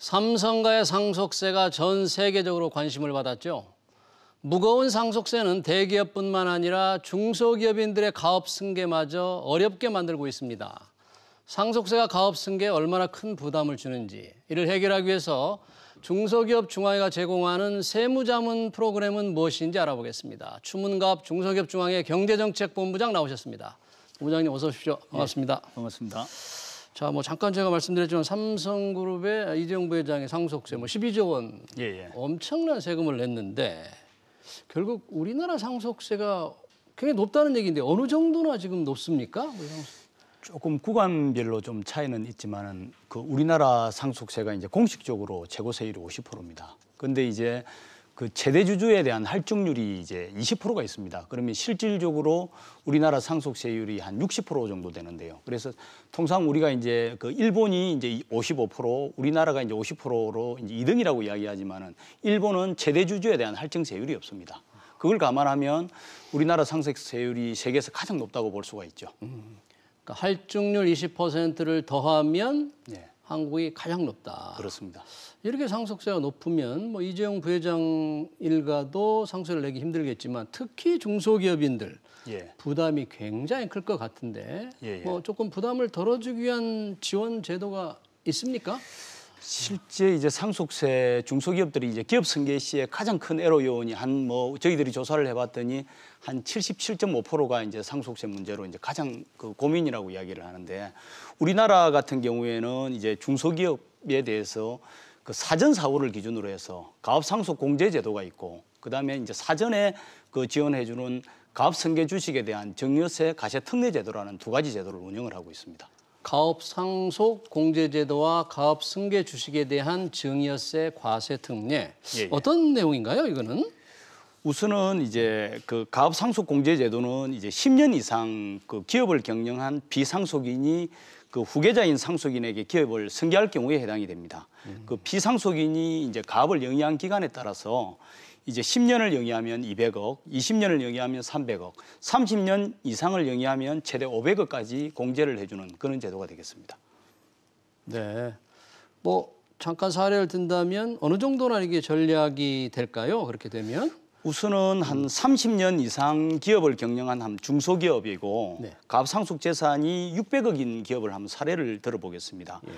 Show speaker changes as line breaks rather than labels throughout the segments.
삼성가의 상속세가 전 세계적으로 관심을 받았죠. 무거운 상속세는 대기업뿐만 아니라 중소기업인들의 가업 승계마저 어렵게 만들고 있습니다. 상속세가 가업 승계에 얼마나 큰 부담을 주는지 이를 해결하기 위해서 중소기업 중앙회가 제공하는 세무자문 프로그램은 무엇인지 알아보겠습니다. 추문갑 중소기업 중앙회 경제정책본부장 나오셨습니다. 부장님 어서 오십시오. 예, 반갑습니다. 네, 반갑습니다. 자, 뭐 잠깐 제가 말씀드렸지만 삼성그룹의 이재용 부회장의 상속세 뭐 12조 원 예, 예. 엄청난 세금을 냈는데 결국 우리나라 상속세가 굉장히 높다는 얘기인데 어느 정도나 지금 높습니까? 그 조금 구간별로 좀 차이는 있지만은 그 우리나라
상속세가 이제 공식적으로 최고세율이 50%입니다. 근데 이제 그제대 주주에 대한 할증률이 이제 20%가 있습니다. 그러면 실질적으로 우리나라 상속세율이 한 60% 정도 되는데요. 그래서 통상 우리가 이제 그 일본이 이제 55%, 우리나라가 이제 50%로 이제 2등이라고 이야기하지만은 일본은 제대 주주에 대한 할증세율이 없습니다. 그걸 감안하면 우리나라 상속세율이 세계에서 가장 높다고 볼 수가 있죠.
음. 그러니까 할증률 20%를 더하면 네. 한국이 가장 높다. 그렇습니다. 이렇게 상속세가 높으면 뭐 이재용 부회장 일가도 상속을 내기 힘들겠지만 특히 중소기업인들 예. 부담이 굉장히 클 것 같은데 예예. 예. 뭐 조금 부담을 덜어주기 위한 지원 제도가 있습니까? 실제 이제 상속세 중소기업들이 이제 기업 승계 시에 가장 큰 애로 요원이한
뭐 저희들이 조사를 해봤더니 한 77.5%가 이제 상속세 문제로 이제 가장 그 고민이라고 이야기를 하는데 우리나라 같은 경우에는 이제 중소기업에 대해서 그 사전 사고를 기준으로 해서 가업 상속 공제 제도가 있고 그다음에 이제 사전에 그 지원해 주는 가업 승계 주식에 대한 증여세 가세 특례
제도라는 두 가지 제도를 운영을 하고 있습니다. 가업 상속 공제 제도와 가업 승계 주식에 대한 증여세 과세 특례 예, 예. 어떤 내용인가요? 이거는 우선은 이제 그 가업 상속 공제 제도는 이제 10년 이상 그
기업을 경영한 비상속인이 그 후계자인 상속인에게 기업을 승계할 경우에 해당이 됩니다. 음. 그 비상속인이 이제 가업을 영위한 기간에 따라서 이제 10년을 영위하면 200억, 20년을 영위하면 300억, 30년 이상을 영위하면 최대
500억까지 공제를 해주는 그런 제도가 되겠습니다. 네. 뭐 잠깐 사례를 든다면 어느 정도나 이게 전략이 될까요? 그렇게 되면? 우선은 한 30년 이상 기업을 경영한 한 중소기업이고 네. 가
상속 재산이 600억인 기업을 한번 사례를 들어보겠습니다. 예.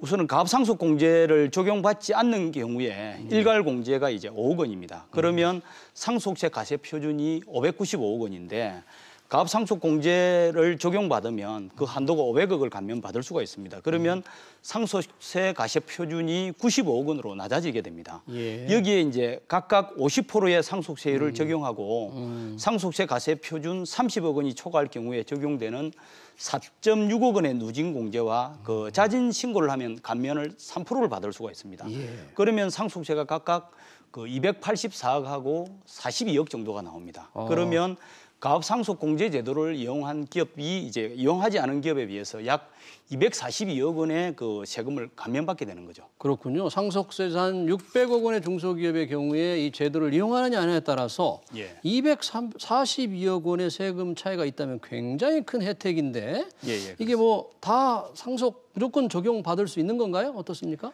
우선은 갑 상속 공제를 적용받지 않는 경우에 예. 일괄 공제가 이제 5억 원입니다. 음. 그러면 음. 상속세 가세 표준이 595억 원인데 가압상속 공제를 적용받으면 그 한도가 500억을 감면받을 수가 있습니다. 그러면 상속세 가세 표준이 95억 원으로 낮아지게 됩니다. 예. 여기에 이제 각각 50%의 상속세율을 음. 적용하고 음. 상속세 가세 표준 30억 원이 초과할 경우에 적용되는 4.6억 원의 누진 공제와 그 음. 자진 신고를 하면 감면을 3%를 받을 수가 있습니다. 예. 그러면 상속세가 각각 그 284억하고 42억 정도가 나옵니다. 어. 그러면 가업 상속 공제 제도를 이용한 기업이 이제 이용하지 않은 기업에 비해서 약 242억 원의 그 세금을 감면받게
되는 거죠. 그렇군요. 상속세산 600억 원의 중소기업의 경우에 이 제도를 이용하느냐 안 하느냐에 따라서 예. 242억 원의 세금 차이가 있다면 굉장히 큰 혜택인데 예, 예, 이게 뭐 다 상속 무조건 적용받을 수 있는 건가요? 어떻습니까?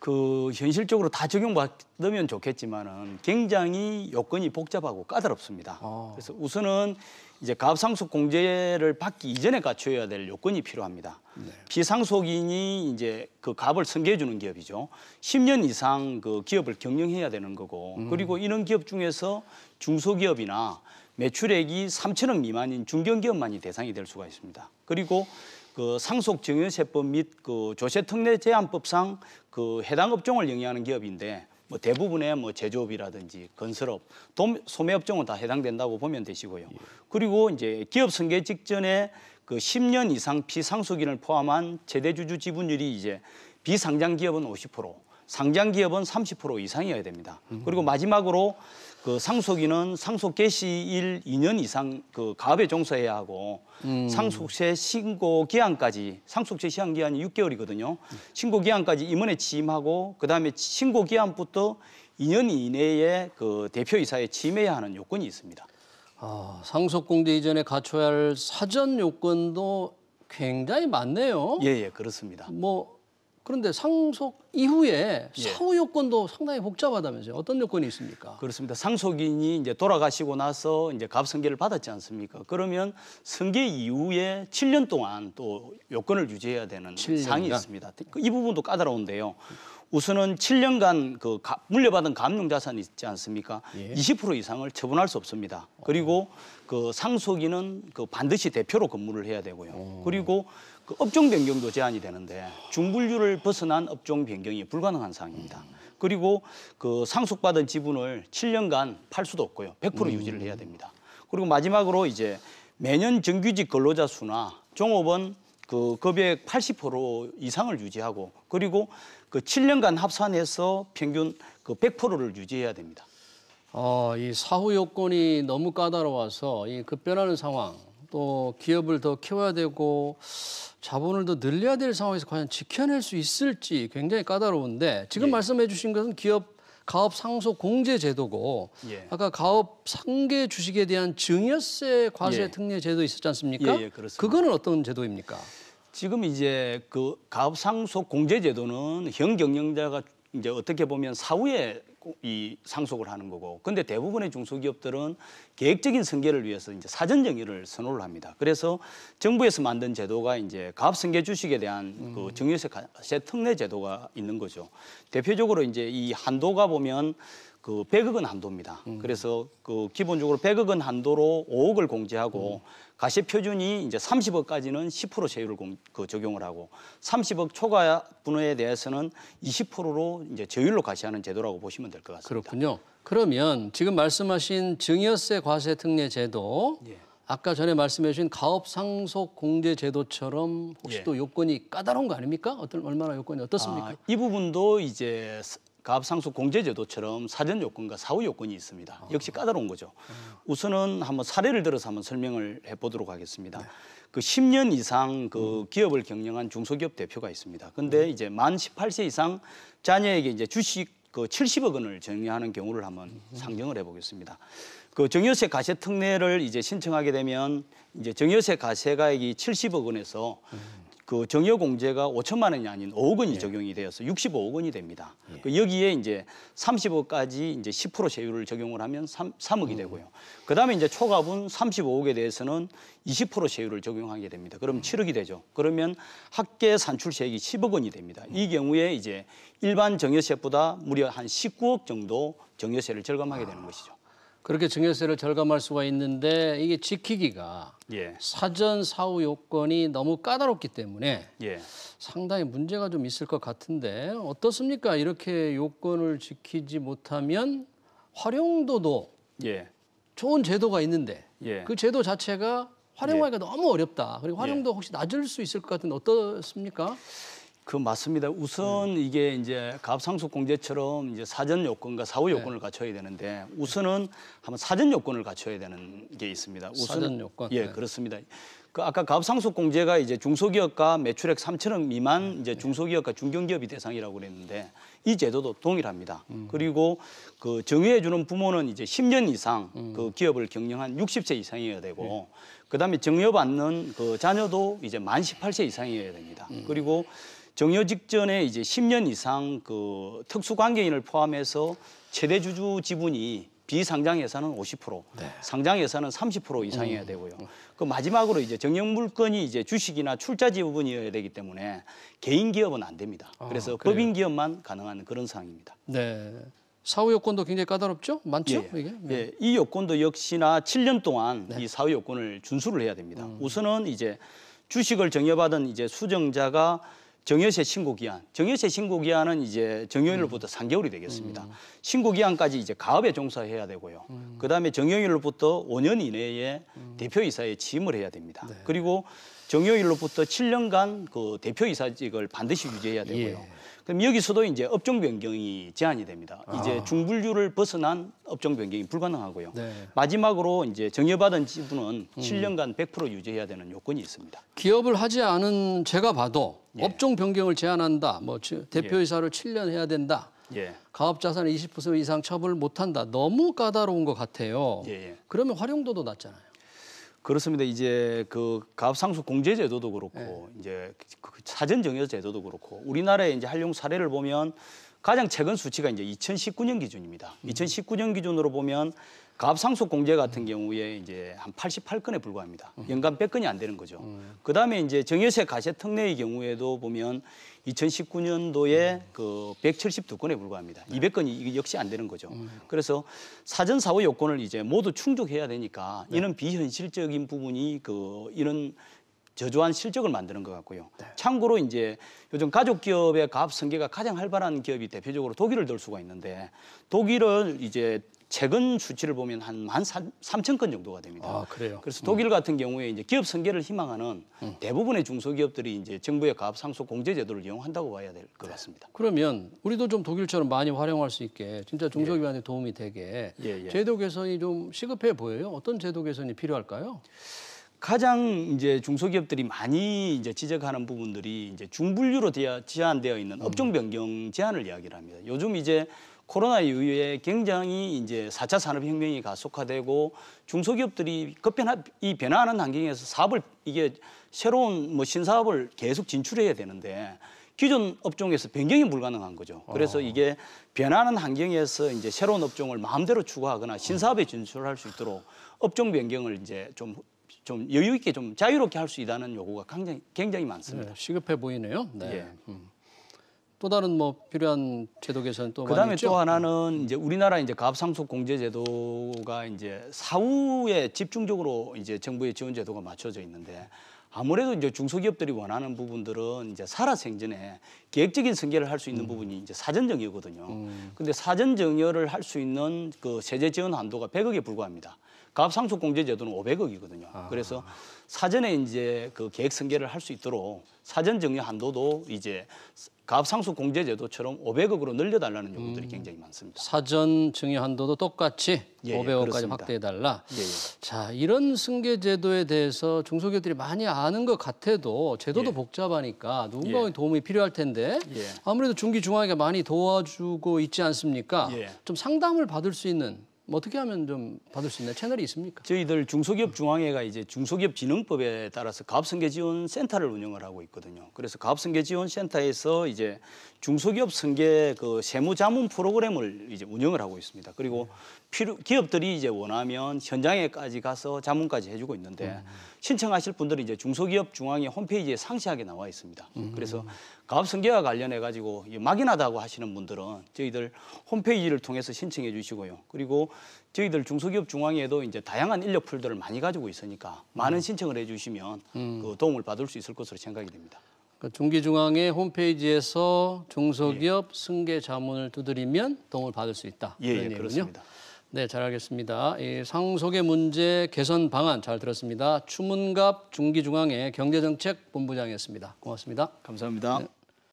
그 현실적으로 다
적용받으면 좋겠지만은 굉장히 요건이 복잡하고 까다롭습니다. 아. 그래서 우선은 이제 가압상속 공제를 받기 이전에 갖춰야 될 요건이 필요합니다. 네. 비상속인이 이제 그갑을 승계해 주는 기업이죠. 10년 이상 그 기업을 경영해야 되는 거고 음. 그리고 이런 기업 중에서 중소기업이나 매출액이 3천억 미만인 중견기업만이 대상이 될 수가 있습니다. 그리고 그 상속증여세법 및 그 조세특례 제한법상 그 해당 업종을 영위하는 기업인데 뭐 대부분의 뭐 제조업이라든지 건설업, 돔, 소매업종은 다 해당된다고 보면 되시고요. 예. 그리고 이제 기업 승계 직전에 그 10년 이상 비상속인을 포함한 최대주주 지분율이 이제 비상장 기업은 50%, 상장 기업은 30% 이상이어야 됩니다. 음. 그리고 마지막으로 그 상속인은 상속 개시일 2년 이상 그 가업에 종사해야 하고 음. 상속세 신고 기한까지 상속세 시한 기한이 6개월이거든요. 신고 기한까지 임원에 취임하고 그다음에 신고 기한부터 2년 이내에 그 대표이사에
취임해야 하는 요건이 있습니다. 아, 상속공제 이전에 갖춰야 할 사전 요건도 굉장히 많네요. 예, 예, 그렇습니다. 뭐 그런데 상속 이후에 사후 예. 요건도 상당히 복잡하다면서요. 어떤 요건이 있습니까? 그렇습니다.
상속인이 이제 돌아가시고 나서 이제 갑성계를 받았지 않습니까? 그러면 성계 이후에 7년 동안 또 요건을 유지해야 되는 7년간? 상이 있습니다. 그 이 부분도 까다로운데요. 우선은 7년간 그 가, 물려받은 감정 자산이 있지 않습니까? 예. 20% 이상을 처분할 수 없습니다. 그리고 그 상속인은 그 반드시 대표로 근무를 해야 되고요. 오. 그리고 그 업종 변경도 제한이 되는데 중분류를 벗어난 업종 변경이 불가능한 상황입니다. 음. 그리고 그 상속받은 지분을 7년간 팔 수도 없고요. 100% 음. 유지를 해야 됩니다. 그리고 마지막으로 이제 매년 정규직 근로자 수나 종업원 그 급여의 80% 이상을 유지하고 그리고
그 7년간 합산해서 평균 그 100%를 유지해야 됩니다. 어, 이 사후 요건이 너무 까다로워서 이 급변하는 상황 또 기업을 더 키워야 되고 자본을 더 늘려야 될 상황에서 과연 지켜낼 수 있을지 굉장히 까다로운데 지금 예. 말씀해 주신 것은 기업 가업 상속 공제 제도고 예. 아까 가업 상계 주식에 대한 증여세 과세 예. 특례 제도 있었지 않습니까? 예, 예, 그거는 어떤
제도입니까? 지금 이제 그 가업상속 공제제도는 현 경영자가 이제 어떻게 보면 사후에 이 상속을 하는 거고 근데 대부분의 중소기업들은 계획적인 승계를 위해서 이제 사전 정의를 선호를 합니다. 그래서 정부에서 만든 제도가 이제 가압 승계 주식에 대한 그증여세 특례 제도가 있는 거죠. 대표적으로 이제 이 한도가 보면 그 100억 은 한도입니다. 음. 그래서 그 기본적으로 100억 은 한도로 5억을 공제하고 음. 가시 표준이 이제 30억까지는 10% 세율을 공, 그 적용을 하고 30억 초과 분호에 대해서는
20%로 이제 저율로 가시하는 제도라고 보시면 될 것 같습니다. 그렇군요. 그러면 지금 말씀하신 증여세 과세 특례 제도 예. 아까 전에 말씀해 주신 가업 상속 공제 제도처럼 혹시 예. 또 요건이 까다로운 거 아닙니까? 어떤 얼마나 요건이 어떻습니까? 아,
이 부분도 이제 가압상수 공제제도처럼 사전 요건과 사후 요건이 있습니다. 아. 역시 까다로운 거죠. 우선은 한번 사례를 들어서 한번 설명을 해보도록 하겠습니다. 네. 그 10년 이상 그 기업을 경영한 중소기업 대표가 있습니다. 근데 네. 이제 만 18세 이상 자녀에게 이제 주식 그 70억 원을 정리하는 경우를 한번 음. 상정을 해보겠습니다. 그 정여세 가세 특례를 이제 신청하게 되면 이제 정여세 가세가액이 70억 원에서 음. 그 정여 공제가 5천만 원이 아닌 5억 원이 예. 적용이 되어서 65억 원이 됩니다. 예. 그 여기에 이제 30억까지 이제 10% 세율을 적용을 하면 3, 3억이 음. 되고요. 그다음에 이제 초과분 35억에 대해서는 20% 세율을 적용하게 됩니다. 그럼 음. 7억이 되죠. 그러면 학계 산출세액이 10억 원이 됩니다. 음. 이 경우에 이제 일반 정여세보다 무려 한 19억 정도 정여세를 절감하게 되는 것이죠.
그렇게 증여세를 절감할 수가 있는데 이게 지키기가 예. 사전 사후 요건이 너무 까다롭기 때문에 예. 상당히 문제가 좀 있을 것 같은데 어떻습니까? 이렇게 요건을 지키지 못하면 활용도도 예. 좋은 제도가 있는데 예. 그 제도 자체가 활용하기가 예. 너무 어렵다. 그리고 활용도 예. 혹시 낮을 수 있을 것 같은데 어떻습니까? 그 맞습니다. 우선 음.
이게 이제 갑상속공제처럼 이제 사전 요건과 사후 네. 요건을 네. 갖춰야 되는데 우선은 한번 사전 요건을 갖춰야 되는 게 있습니다. 우선 사전 요건. 예, 네. 그렇습니다. 그 아까 갑상속공제가 이제 중소기업과 매출액 3천억 미만 네. 이제 중소기업과 중견기업이 대상이라고 그랬는데 이 제도도 동일합니다. 음. 그리고 그 정의해 주는 부모는 이제 10년 이상 음. 그 기업을 경영한 60세 이상이어야 되고 네. 그다음에 정여받는 그 자녀도 이제 만 18세 이상이어야 됩니다. 음. 그리고 정여 직전에 이제 10년 이상 그 특수관계인을 포함해서 최대 주주 지분이 비상장 회사는 50%, 네. 상장 회사는 30% 이상이어야 음. 되고요. 음. 그 마지막으로 이제 정형 물건이 이제 주식이나 출자 지분이어야 되기 때문에 개인 기업은 안 됩니다. 아, 그래서 그래요. 법인 기업만 가능한 그런 상황입니다. 네. 사후 요건도 굉장히 까다롭죠?
많죠? 예, 이게?
네. 예, 이 요건도 역시나 7년 동안 네. 이 사후 요건을 준수를 해야 됩니다. 음. 우선은 이제 주식을 정여받은 이제 수정자가 정여세 신고 기한. 정여세 신고 기한은 이제 정여일로부터 음. 3개월이 되겠습니다. 음. 신고 기한까지 이제 가업에 종사해야 되고요. 음. 그다음에 정여일로부터 5년 이내에 음. 대표이사에 취임을 해야 됩니다. 네. 그리고 정여일로부터 7년간 그 대표이사직을 반드시 유지해야 되고요. 예. 그럼 여기서도 이제 업종 변경이 제한이 됩니다. 아. 이제 중분류를 벗어난 업종 변경이
불가능하고요. 네. 마지막으로 이제 정여받은 지분은 음. 7년간 100% 유지해야 되는 요건이 있습니다. 기업을 하지 않은 제가 봐도 예. 업종 변경을 제한한다. 뭐 대표이사를 예. 7년 해야 된다. 예. 가업자산의 20% 이상 처분을 못한다. 너무 까다로운 것 같아요. 예, 예. 그러면 활용도도 낮잖아요. 그렇습니다. 이제 그 가압상수
공제 제도도 그렇고 네. 이제 그 사전 정여 제도도 그렇고 우리나라의 이제 활용 사례를 보면 가장 최근 수치가 이제 2019년 기준입니다. 음. 2019년 기준으로 보면 가압상속 공제 같은 경우에 이제 한 88건에 불과합니다. 음. 연간 100건이 안 되는 거죠. 음. 그다음에 이제 정여세 가세 특례의 경우에도 보면 2019년도에 음. 그 172건에 불과합니다. 네. 200건이 역시 안 되는 거죠. 음. 그래서 사전 사후 요건을 이제 모두 충족해야 되니까 네. 이런 비현실적인 부분이 그 이런 저조한 실적을 만드는 것 같고요. 네. 참고로 이제 요즘 가족 기업의 가업 성계가 가장 활발한 기업이 대표적으로 독일을 들 수가 있는데 독일은 이제 최근 수치를 보면 한한 삼천 건 정도가 됩니다. 아,
그래요. 그래서 음. 독일
음. 같은 경우에 이제 기업 성계를 희망하는 음. 대부분의 중소기업들이 이제 정부의 가업 상속 공제 제도를 이용한다고 봐야 될 것 같습니다.
그러면 우리도 좀 독일처럼 많이 활용할 수 있게 진짜 중소기업한테 예. 도움이 되게 예, 예. 제도 개선이 좀 시급해 보여요. 어떤 제도 개선이 필요할까요? 가장 이제
중소기업들이 많이 이제 지적하는 부분들이 이제 중분류로 제한되어 있는 음. 업종 변경 제한을 이야기를 합니다. 요즘 이제 코로나 이후에 굉장히 이제 사 차 산업혁명이 가속화되고 중소기업들이 급변한 이 변화하는 환경에서 사업을 이게 새로운 뭐 신사업을 계속 진출해야 되는데 기존 업종에서 변경이 불가능한 거죠. 그래서 어. 이게 변하는 화 환경에서 이제 새로운 업종을 마음대로 추구하거나 음. 신사업에 진출할 수 있도록 업종 변경을 이제 좀좀 여유 있게 좀 자유롭게 할 수
있다는 요구가 굉장히, 굉장히 많습니다. 네, 시급해 보이네요. 네. 예. 음. 또 다른 뭐 필요한 제도 개선 또 그다음에 또 하나는
음. 이제 우리나라 이제 가업상속 공제제도가 이제 사후에 집중적으로 이제 정부의 지원 제도가 맞춰져 있는데 아무래도 이제 중소기업들이 원하는 부분들은 이제 살아생전에 계획적인 승계를 할 수 있는 음. 부분이 이제 사전정의거든요. 음. 근데 사전정의를 할 수 있는 그 세제 지원 한도가 100억에 불과합니다. 갑상속공제제도는 500억이거든요. 아. 그래서 사전에 이제 그 계획 승계를 할 수 있도록 사전 정리 한도도 이제 갑상속공제제도처럼 500억으로 늘려달라는 요구들이 음. 굉장히 많습니다.
사전 정여 한도도 똑같이 예, 500억까지 예, 확대해달라. 예, 예. 자 이런 승계제도에 대해서 중소기업들이 많이 아는 것 같아도 제도도 예. 복잡하니까 누군가의 예. 도움이 필요할 텐데 아무래도 중기 중앙회가 많이 도와주고 있지 않습니까? 좀 상담을 받을 수 있는 뭐 어떻게 하면 좀 받을 수 있나 채널이 있습니까? 저희들 중소기업 중앙회가 이제 중소기업 진흥법에 따라서 가업성계
지원 센터를 운영을 하고 있거든요. 그래서 가업성계 지원 센터에서 이제 중소기업 성계 그 세무 자문 프로그램을 이제 운영을 하고 있습니다. 그리고 필요, 기업들이 이제 원하면 현장에까지 가서 자문까지 해주고 있는데 음. 신청하실 분들은 이제 중소기업 중앙의 홈페이지에 상세하게 나와 있습니다. 음. 그래서 가업 승계와 관련해 가지고 막연하다고 하시는 분들은 저희들 홈페이지를 통해서 신청해 주시고요. 그리고 저희들 중소기업 중앙에도 이제 다양한 인력 풀들을 많이 가지고 있으니까 많은 음. 신청을 해주시면 음. 그
도움을 받을 수 있을 것으로 생각이 됩니다. 그 그러니까 중기중앙의 홈페이지에서 중소기업 예. 승계 자문을 두드리면 도움을 받을 수 있다. 예, 예, 그렇습니다. 네, 잘 알겠습니다. 이 상속의 문제 개선 방안 잘 들었습니다. 추문갑 중기중앙의 경제정책본부장이었습니다. 고맙습니다. 감사합니다. 네.